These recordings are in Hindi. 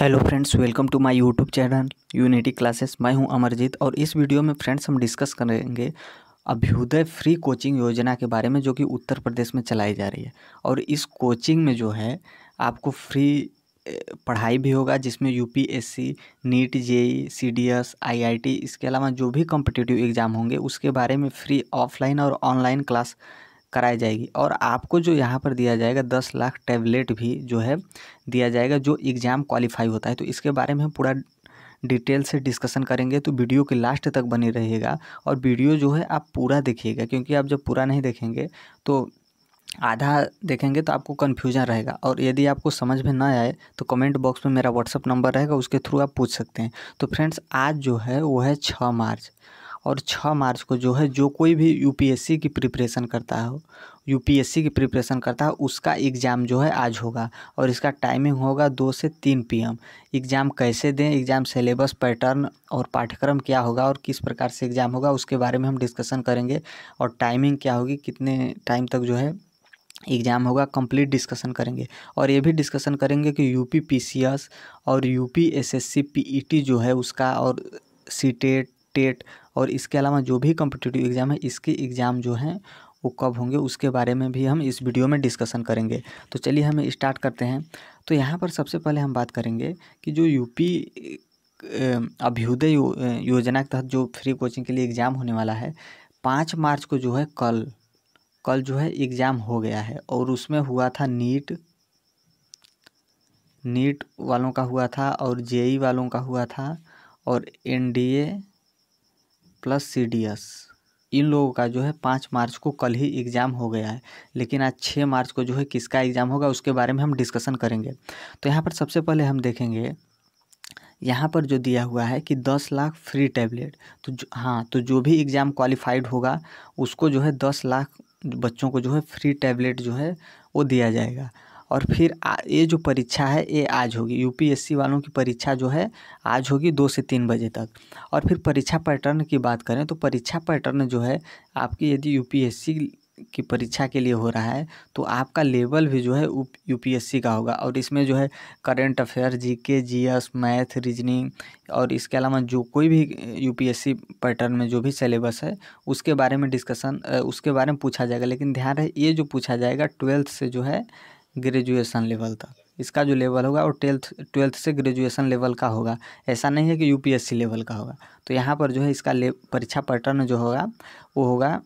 hello friends welcome to my YouTube channel unity classes मैं हूं अमरजीत और इस वीडियो में फ्रेंड्स हम डिस्कस करेंगे अभ्युदय फ्री कोचिंग योजना के बारे में जो कि उत्तर प्रदेश में चलाई जा रही है और इस कोचिंग में जो है आपको फ्री पढ़ाई भी होगा जिसमें UPSC NEET JE CDS IIT इसके अलावा जो भी कॉम्पिटिटिव एग्ज़ाम होंगे उसके बारे में फ्री ऑफलाइन और ऑनलाइन क्लास कराई जाएगी और आपको जो यहाँ पर दिया जाएगा दस लाख टैबलेट भी जो है दिया जाएगा जो एग्ज़ाम क्वालिफाई होता है तो इसके बारे में हम पूरा डिटेल से डिस्कशन करेंगे तो वीडियो के लास्ट तक बनी रहेगा और वीडियो जो है आप पूरा देखिएगा क्योंकि आप जब पूरा नहीं देखेंगे तो आधा देखेंगे तो आपको कन्फ्यूजन रहेगा और यदि आपको समझ में ना आए तो कमेंट बॉक्स में मेरा व्हाट्सअप नंबर रहेगा उसके थ्रू आप पूछ सकते हैं तो फ्रेंड्स आज जो है वो है छः मार्च और छः मार्च को जो है जो कोई भी यूपीएससी की प्रिपरेशन करता हो यूपीएससी की प्रिपरेशन करता है उसका एग्ज़ाम जो है आज होगा और इसका टाइमिंग होगा दो से तीन पीएम एग्ज़ाम कैसे दें एग्ज़ाम सिलेबस पैटर्न और पाठ्यक्रम क्या होगा और किस प्रकार से एग्ज़ाम होगा उसके बारे में हम डिस्कशन करेंगे और टाइमिंग क्या होगी कितने टाइम तक जो है एग्ज़ाम होगा कंप्लीट डिस्कशन करेंगे और ये भी डिस्कशन करेंगे कि U P P C S और U P S S S C P E T है उसका और सी टेट टेट और इसके अलावा जो भी कॉम्पिटेटिव एग्ज़ाम है इसके एग्ज़ाम जो हैं वो कब होंगे उसके बारे में भी हम इस वीडियो में डिस्कशन करेंगे तो चलिए हम स्टार्ट करते हैं तो यहाँ पर सबसे पहले हम बात करेंगे कि जो यूपी अभ्युदय यो, योजना के तहत जो फ्री कोचिंग के लिए एग्ज़ाम होने वाला है पाँच मार्च को जो है कल कल जो है एग्ज़ाम हो गया है और उसमें हुआ था नीट नीट वालों का हुआ था और जेई e वालों का हुआ था और NDA plus C D S इन लोगों का जो है पाँच मार्च को कल ही एग्ज़ाम हो गया है लेकिन आज छः मार्च को जो है किसका एग्ज़ाम होगा उसके बारे में हम डिस्कशन करेंगे तो यहाँ पर सबसे पहले हम देखेंगे यहाँ पर जो दिया हुआ है कि दस लाख फ्री टैबलेट तो जो, हाँ तो जो भी एग्ज़ाम क्वालिफाइड होगा उसको जो है दस लाख बच्चों को जो है फ्री टैबलेट जो है वो दिया जाएगा और फिर ये जो परीक्षा है ये आज होगी यूपीएससी वालों की परीक्षा जो है आज होगी दो से तीन बजे तक और फिर परीक्षा पैटर्न की बात करें तो परीक्षा पैटर्न जो है आपकी यदि यूपीएससी की परीक्षा के लिए हो रहा है तो आपका लेवल भी जो है यूपीएससी का होगा और इसमें जो है current affair GK GS math reasoning और इसके अलावा जो कोई भी यूपीएससी पैटर्न में जो भी सिलेबस है उसके बारे में डिस्कशन उसके बारे में पूछा जाएगा लेकिन ध्यान रहे ये जो पूछा जाएगा ट्वेल्थ से जो है ग्रेजुएशन लेवल तक इसका जो लेवल होगा वो टेल्थ ट्वेल्थ से ग्रेजुएशन लेवल का होगा ऐसा नहीं है कि यूपीएससी लेवल का होगा तो यहाँ पर जो है इसका परीक्षा पैटर्न जो होगा वो होगा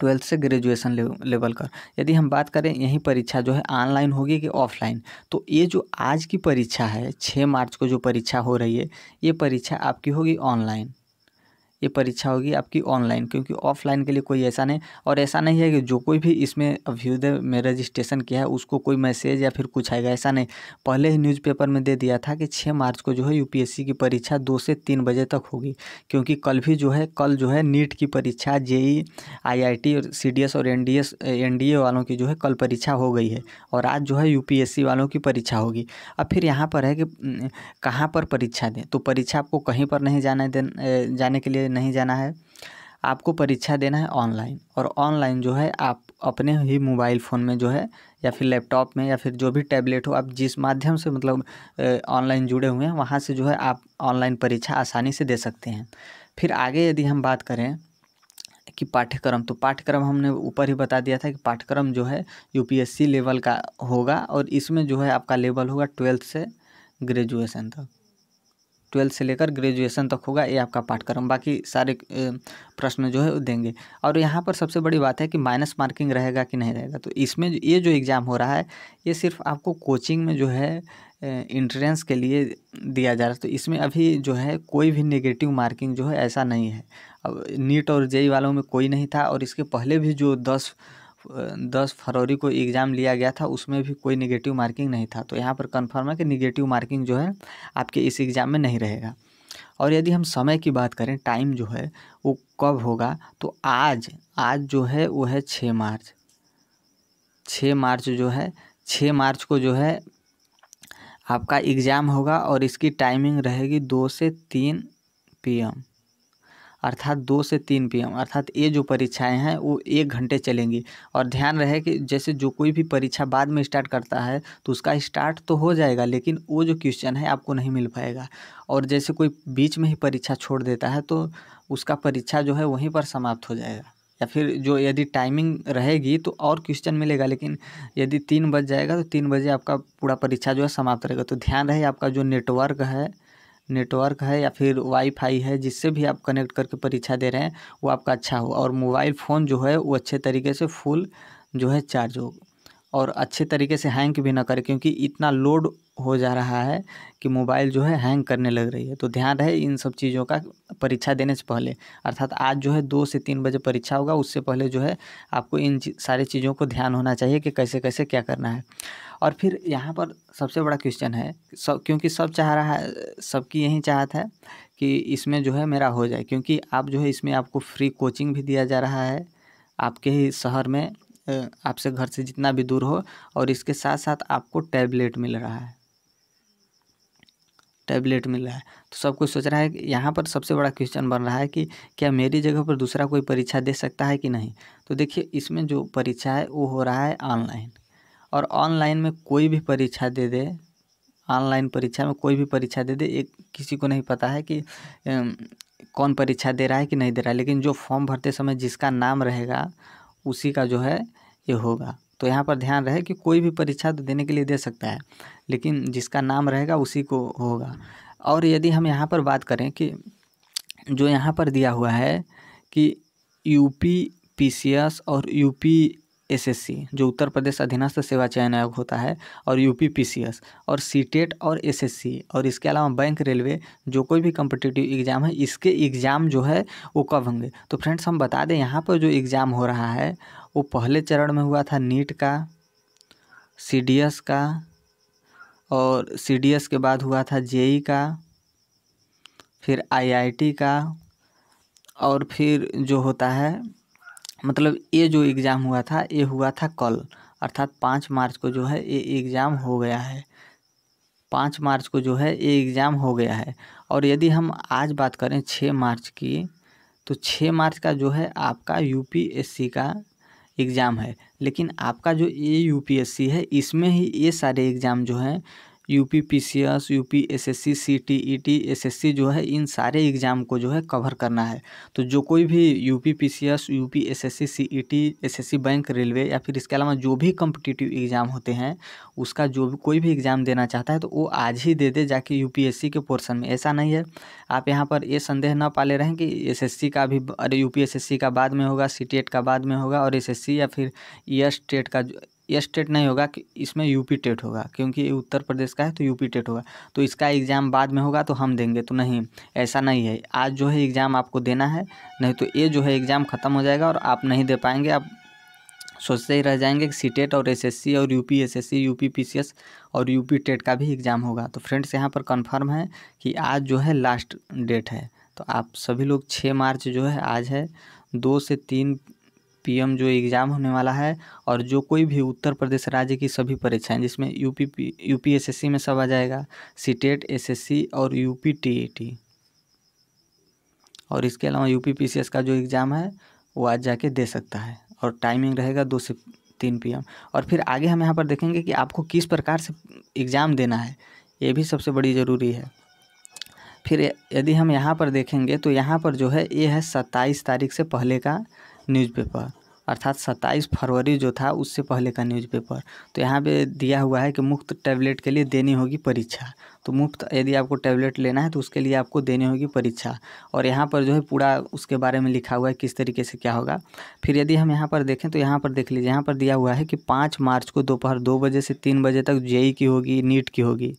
ट्वेल्थ से ग्रेजुएशन लेवल का यदि हम बात करें यही परीक्षा जो है ऑनलाइन होगी कि ऑफलाइन तो ये जो आज की परीक्षा है छः मार्च को जो परीक्षा हो रही है ये परीक्षा आपकी होगी ऑनलाइन ये परीक्षा होगी आपकी ऑनलाइन क्योंकि ऑफलाइन के लिए कोई ऐसा नहीं और ऐसा नहीं है कि जो कोई भी इसमें अभ्युदय में रजिस्ट्रेशन किया है उसको कोई मैसेज या फिर कुछ आएगा ऐसा नहीं पहले ही न्यूज़पेपर में दे दिया था कि छः मार्च को जो है यूपीएससी की परीक्षा दो से तीन बजे तक होगी क्योंकि कल भी जो है कल जो है नीट की परीक्षा जेई आईआईटी और सी और एन डी वालों की जो है कल परीक्षा हो गई है और आज जो है यू वालों की परीक्षा होगी अब फिर यहाँ पर है कि कहाँ पर परीक्षा दें तो परीक्षा आपको कहीं पर नहीं जाने दें जाने के लिए नहीं जाना है आपको परीक्षा देना है ऑनलाइन और ऑनलाइन जो है आप अपने ही मोबाइल फ़ोन में जो है या फिर लैपटॉप में या फिर जो भी टैबलेट हो आप जिस माध्यम से मतलब ऑनलाइन जुड़े हुए हैं वहाँ से जो है आप ऑनलाइन परीक्षा आसानी से दे सकते हैं फिर आगे यदि हम बात करें कि पाठ्यक्रम तो पाठ्यक्रम हमने ऊपर ही बता दिया था कि पाठ्यक्रम जो है यूपीएससी लेवल का होगा और इसमें जो है आपका लेवल होगा ट्वेल्थ से ग्रेजुएसन तक ट्वेल्थ से लेकर ग्रेजुएशन तक होगा ये आपका पाठ्यक्रम बाकी सारे प्रश्न जो है देंगे और यहाँ पर सबसे बड़ी बात है कि माइनस मार्किंग रहेगा कि नहीं रहेगा तो इसमें ये जो एग्ज़ाम हो रहा है ये सिर्फ आपको कोचिंग में जो है इंट्रेंस के लिए दिया जा रहा है तो इसमें अभी जो है कोई भी नेगेटिव मार्किंग जो है ऐसा नहीं है अब नीट और जेई वालों में कोई नहीं था और इसके पहले भी जो दस दस फरवरी को एग्ज़ाम लिया गया था उसमें भी कोई निगेटिव मार्किंग नहीं था तो यहाँ पर कन्फर्म है कि निगेटिव मार्किंग जो है आपके इस एग्ज़ाम में नहीं रहेगा और यदि हम समय की बात करें टाइम जो है वो कब होगा तो आज आज जो है वो है छः मार्च छः मार्च जो है छः मार्च को जो है आपका एग्ज़ाम होगा और इसकी टाइमिंग रहेगी दो से तीन पीएम अर्थात दो से तीन पी अर्थात ये जो परीक्षाएं हैं वो एक घंटे चलेंगी और ध्यान रहे कि जैसे जो कोई भी परीक्षा बाद में स्टार्ट करता है तो उसका स्टार्ट तो हो जाएगा लेकिन वो जो क्वेश्चन है आपको नहीं मिल पाएगा और जैसे कोई बीच में ही परीक्षा छोड़ देता है तो उसका परीक्षा जो है वहीं पर समाप्त हो जाएगा या फिर जो यदि टाइमिंग रहेगी तो और क्वेश्चन मिलेगा लेकिन यदि तीन बज जाएगा तो तीन बजे आपका पूरा परीक्षा जो है समाप्त रहेगा तो ध्यान रहे आपका जो नेटवर्क है नेटवर्क है या फिर वाईफाई है जिससे भी आप कनेक्ट करके परीक्षा दे रहे हैं वो आपका अच्छा हो और मोबाइल फ़ोन जो है वो अच्छे तरीके से फुल जो है चार्ज हो और अच्छे तरीके से हैंग भी ना करे क्योंकि इतना लोड हो जा रहा है कि मोबाइल जो है हैंग करने लग रही है तो ध्यान रहे इन सब चीज़ों का परीक्षा देने से पहले अर्थात आज जो है दो से तीन बजे परीक्षा होगा उससे पहले जो है आपको इन सारी चीज़ों को ध्यान होना चाहिए कि कैसे कैसे क्या करना है और फिर यहाँ पर सबसे बड़ा क्वेश्चन है सब क्योंकि सब चाह रहा है सबकी यही चाहत है कि इसमें जो है मेरा हो जाए क्योंकि आप जो है इसमें आपको फ्री कोचिंग भी दिया जा रहा है आपके ही शहर में आपसे घर से जितना भी दूर हो और इसके साथ साथ आपको टैबलेट मिल रहा है टैबलेट मिल रहा है तो सब कुछ सोच रहा है कि यहाँ पर सबसे बड़ा क्वेश्चन बन रहा है कि क्या मेरी जगह पर दूसरा कोई परीक्षा दे सकता है कि नहीं तो देखिए इसमें जो परीक्षा है वो हो रहा है ऑनलाइन और ऑनलाइन में कोई भी परीक्षा दे दे ऑनलाइन परीक्षा में कोई भी परीक्षा दे दे एक किसी को नहीं पता है कि कौन परीक्षा दे रहा है कि नहीं दे रहा है लेकिन जो फॉर्म भरते समय जिसका नाम रहेगा उसी का जो है ये होगा तो यहाँ पर ध्यान रहे कि कोई भी परीक्षा तो देने के लिए दे सकता है लेकिन जिसका नाम रहेगा उसी को होगा और यदि हम यहाँ पर बात करें कि जो यहाँ पर दिया हुआ है कि यूपी पीसीएस और यूपी एसएससी जो उत्तर प्रदेश अधीनस्थ सेवा चयन आयोग होता है और यूपी पीसीएस और सीटेट और एसएससी और इसके अलावा बैंक रेलवे जो कोई भी कम्पिटिटिव एग्ज़ाम है इसके एग्ज़ाम जो है वो कब होंगे तो फ्रेंड्स हम बता दें यहाँ पर जो एग्ज़ाम हो रहा है वो पहले चरण में हुआ था नीट का सी का और सी के बाद हुआ था जे का फिर आई का और फिर जो होता है मतलब ये जो एग्ज़ाम हुआ था ये हुआ था कल अर्थात पाँच मार्च को जो है ये एग्ज़ाम हो गया है पाँच मार्च को जो है ये एग्ज़ाम हो गया है और यदि हम आज बात करें छः मार्च की तो छः मार्च का जो है आपका यूपीएससी का एग्ज़ाम है लेकिन आपका जो ये यूपीएससी है इसमें ही ये सारे एग्ज़ाम जो हैं U P P C S U P S S C C T E T S S C जो है इन सारे एग्ज़ाम को जो है कवर करना है तो जो कोई भी U P P C S U P S S C C E T S S C bank railway या फिर इसके अलावा जो भी कम्पिटिटिव एग्ज़ाम होते हैं उसका जो भी कोई भी एग्ज़ाम देना चाहता है तो वो आज ही दे दे जाके यू पी एस सी के पोर्सन में ऐसा नहीं है आप यहाँ पर ये संदेह ना पाले रहें कि एस एस सी का भी अरे U P S S C का बाद में होगा सी टी एट का बाद में होगा और एस एस सी या फिर ई एस टेट का ये स्टेट नहीं होगा कि इसमें यूपी टेट होगा क्योंकि ये उत्तर प्रदेश का है तो यूपी टेट होगा तो इसका एग्ज़ाम बाद में होगा तो हम देंगे तो नहीं ऐसा नहीं है आज जो है एग्ज़ाम आपको देना है नहीं तो ये जो है एग्ज़ाम ख़त्म हो जाएगा और आप नहीं दे पाएंगे आप सोचते ही रह जाएंगे कि सी टेट e और एसएससी और यूपी एसएससी यूपी पीसीएस और यूपी टेट का भी एग्ज़ाम होगा तो फ्रेंड्स यहाँ पर कंफर्म है कि आज जो है लास्ट डेट है तो आप सभी लोग छः मार्च जो है आज है दो से तीन पीएम जो एग्ज़ाम होने वाला है और जो कोई भी उत्तर प्रदेश राज्य की सभी परीक्षाएं जिसमें यूपी पी में सब आ जाएगा सीटेट एसएससी और यूपी टीईटी और इसके अलावा यूपी पीसीएस का जो एग्ज़ाम है वो आज जाके दे सकता है और टाइमिंग रहेगा दो से तीन पीएम और फिर आगे हम यहाँ पर देखेंगे कि आपको किस प्रकार से एग्ज़ाम देना है ये भी सबसे बड़ी ज़रूरी है फिर यदि हम यहाँ पर देखेंगे तो यहाँ पर जो है ये है सत्ताईस तारीख से पहले का न्यूज़पेपर अर्थात सत्ताईस फरवरी जो था उससे पहले का न्यूज़पेपर तो यहाँ पे दिया हुआ है कि मुफ्त टैबलेट के लिए देनी होगी परीक्षा तो मुफ्त यदि आपको टैबलेट लेना है तो उसके लिए आपको देनी होगी परीक्षा और यहाँ पर जो है पूरा उसके बारे में लिखा हुआ है किस तरीके से क्या होगा फिर यदि हम यहाँ पर देखें तो यहाँ पर देख लीजिए यहाँ पर दिया हुआ है कि पाँच मार्च को दोपहर दो बजे से तीन बजे तक जेई की होगी नीट की होगी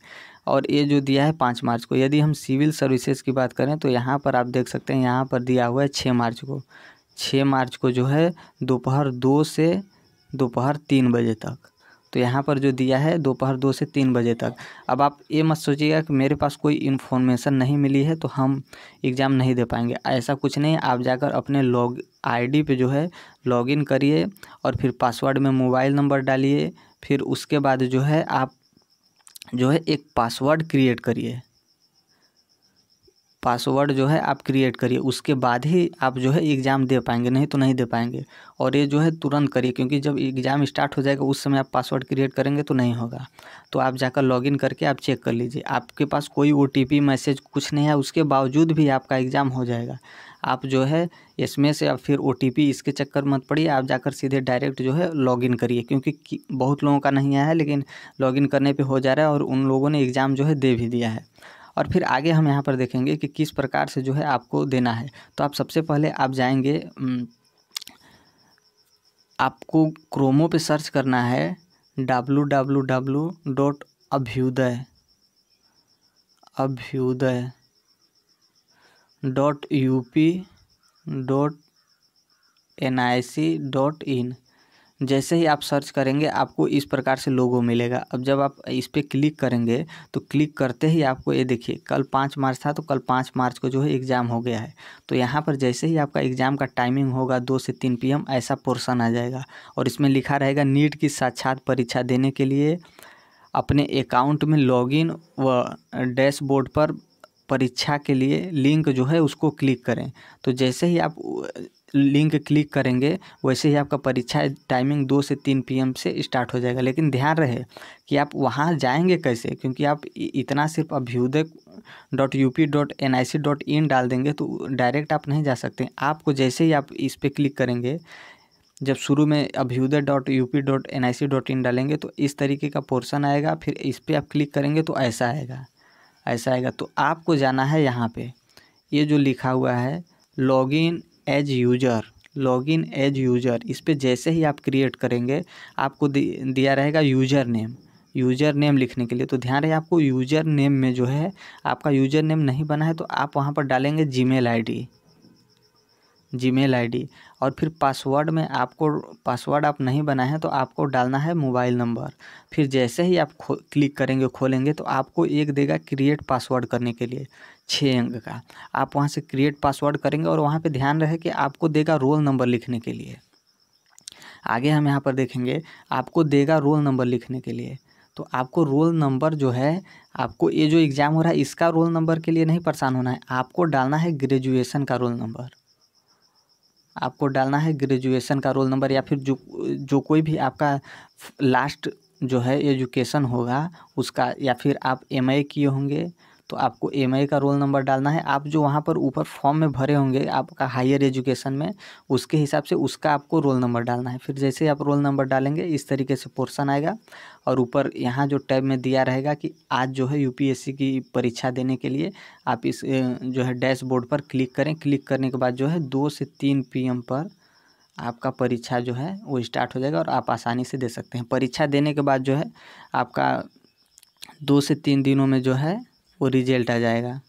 और ये जो दिया है पाँच मार्च को यदि हम सिविल सर्विसेज की बात करें तो यहाँ पर आप देख सकते हैं यहाँ पर दिया हुआ है छः मार्च को छः मार्च को जो है दोपहर दो से दोपहर तीन बजे तक तो यहाँ पर जो दिया है दोपहर दो से तीन बजे तक अब आप ये मत सोचिएगा कि मेरे पास कोई इन्फॉर्मेशन नहीं मिली है तो हम एग्ज़ाम नहीं दे पाएंगे ऐसा कुछ नहीं आप जाकर अपने लॉग आईडी पे जो है लॉगिन करिए और फिर पासवर्ड में मोबाइल नंबर डालिए फिर उसके बाद जो है आप जो है एक पासवर्ड क्रिएट करिए पासवर्ड जो है आप क्रिएट करिए उसके बाद ही आप जो है एग्ज़ाम दे पाएंगे नहीं तो नहीं दे पाएंगे और ये जो है तुरंत करिए क्योंकि जब एग्ज़ाम स्टार्ट हो जाएगा उस समय आप पासवर्ड क्रिएट करेंगे तो नहीं होगा तो आप जाकर लॉगिन करके आप चेक कर लीजिए आपके पास कोई ओ मैसेज कुछ नहीं है उसके बावजूद भी आपका एग्ज़ाम हो जाएगा आप जो है इसमें से या फिर ओ इसके चक्कर मत पड़िए आप जाकर सीधे डायरेक्ट जो है लॉगिन करिए क्योंकि बहुत लोगों का नहीं आया है लेकिन लॉगिन करने पे हो जा रहा है और उन लोगों ने एग्ज़ाम जो है दे भी दिया है और फिर आगे हम यहाँ पर देखेंगे कि किस प्रकार से जो है आपको देना है तो आप सबसे पहले आप जाएंगे आपको क्रोमो पे सर्च करना है W W W dot Abhyuday Abhyuday dot U P dot N I C dot in जैसे ही आप सर्च करेंगे आपको इस प्रकार से लोगो मिलेगा अब जब आप इस पर क्लिक करेंगे तो क्लिक करते ही आपको ये देखिए कल पाँच मार्च था तो कल पाँच मार्च को जो है एग्ज़ाम हो गया है तो यहाँ पर जैसे ही आपका एग्ज़ाम का टाइमिंग होगा दो से तीन पी ऐसा पोर्सन आ जाएगा और इसमें लिखा रहेगा नीट की साक्षात परीक्षा देने के लिए अपने अकाउंट में लॉग व डैशबोर्ड पर परीक्षा के लिए लिंक जो है उसको क्लिक करें तो जैसे ही आप लिंक क्लिक करेंगे वैसे ही आपका परीक्षा टाइमिंग दो से तीन पीएम से स्टार्ट हो जाएगा लेकिन ध्यान रहे कि आप वहाँ जाएंगे कैसे क्योंकि आप इतना सिर्फ Abhyuday dot U P dot N I C dot in डाल देंगे तो डायरेक्ट आप नहीं जा सकते आपको जैसे ही आप इस पर क्लिक करेंगे जब शुरू में Abhyuday dot U P dot N I C dot in डालेंगे तो इस तरीके का पोर्सन आएगा फिर इस पर आप क्लिक करेंगे तो ऐसा आएगा ऐसा आएगा तो आपको जाना है यहाँ पे ये जो लिखा हुआ है login as user log in as user इस पर जैसे ही आप क्रिएट करेंगे आपको दिया रहेगा यूजर नेम यूजर नेम लिखने के लिए तो ध्यान रहे आपको यूजर नेम में जो है आपका यूजर नेम नहीं बना है तो आप वहाँ पर डालेंगे जी मेल जीमेल आईडी और फिर पासवर्ड में आपको पासवर्ड आप नहीं बना है तो आपको डालना है मोबाइल नंबर फिर जैसे ही आप खो क्लिक करेंगे खोलेंगे तो आपको एक देगा क्रिएट पासवर्ड करने के लिए छः अंक का आप वहाँ से क्रिएट पासवर्ड करेंगे और वहाँ पर ध्यान रहे कि आपको देगा रोल नंबर लिखने के लिए आगे हम यहाँ पर देखेंगे आपको देगा रोल नंबर लिखने के लिए तो आपको रोल नंबर जो है आपको ये जो एग्ज़ाम हो रहा है इसका रोल नंबर के लिए नहीं परेशान होना है आपको डालना है ग्रेजुएशन का रोल नंबर आपको डालना है ग्रेजुएशन का रोल नंबर या फिर जो जो कोई भी आपका लास्ट जो है एजुकेशन होगा उसका या फिर आप एम किए होंगे तो आपको एम का रोल नंबर डालना है आप जो वहाँ पर ऊपर फॉर्म में भरे होंगे आपका हायर एजुकेशन में उसके हिसाब से उसका आपको रोल नंबर डालना है फिर जैसे ही आप रोल नंबर डालेंगे इस तरीके से पोर्सन आएगा और ऊपर यहाँ जो टैब में दिया रहेगा कि आज जो है यू की परीक्षा देने के लिए आप इस जो है डैशबोर्ड पर क्लिक करें क्लिक करने के बाद जो है दो से तीन पी पर आपका परीक्षा जो है वो स्टार्ट हो जाएगा और आप आसानी से दे सकते हैं परीक्षा देने के बाद जो है आपका दो से तीन दिनों में जो है आपको रिजल्ट आ जाएगा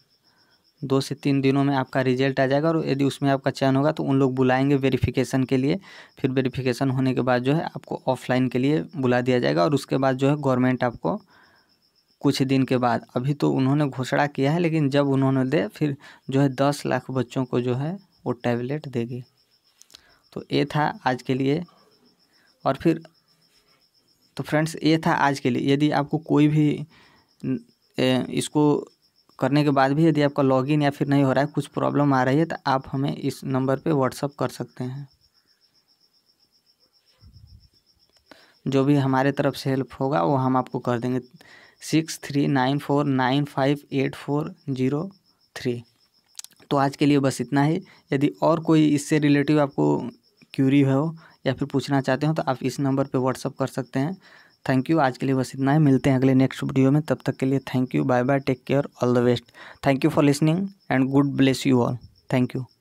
दो से तीन दिनों में आपका रिजल्ट आ जाएगा और यदि उसमें आपका चयन होगा तो उन लोग बुलाएंगे वेरिफिकेशन के लिए फिर वेरिफिकेशन होने के बाद जो है आपको ऑफलाइन के लिए बुला दिया जाएगा और उसके बाद जो है गवर्नमेंट आपको कुछ दिन के बाद अभी तो उन्होंने घोषणा किया है लेकिन जब उन्होंने दे फिर जो है दस लाख बच्चों को जो है वो टैबलेट देगी तो ये था आज के लिए और फिर तो फ्रेंड्स ये था आज के लिए यदि आपको कोई भी इसको करने के बाद भी यदि आपका लॉगिन या फिर नहीं हो रहा है कुछ प्रॉब्लम आ रही है तो आप हमें इस नंबर पे व्हाट्सअप कर सकते हैं जो भी हमारे तरफ से हेल्प होगा वो हम आपको कर देंगे six three nine four nine five eight four zero three तो आज के लिए बस इतना ही यदि और कोई इससे रिलेटिव आपको क्यूरी हो या फिर पूछना चाहते हो तो आप इस नंबर पर व्हाट्सअप कर सकते हैं थैंक यू आज के लिए बस इतना है मिलते हैं अगले नेक्स्ट वीडियो में तब तक के लिए thank you bye bye take care all the best thank you for listening and god bless you all thank you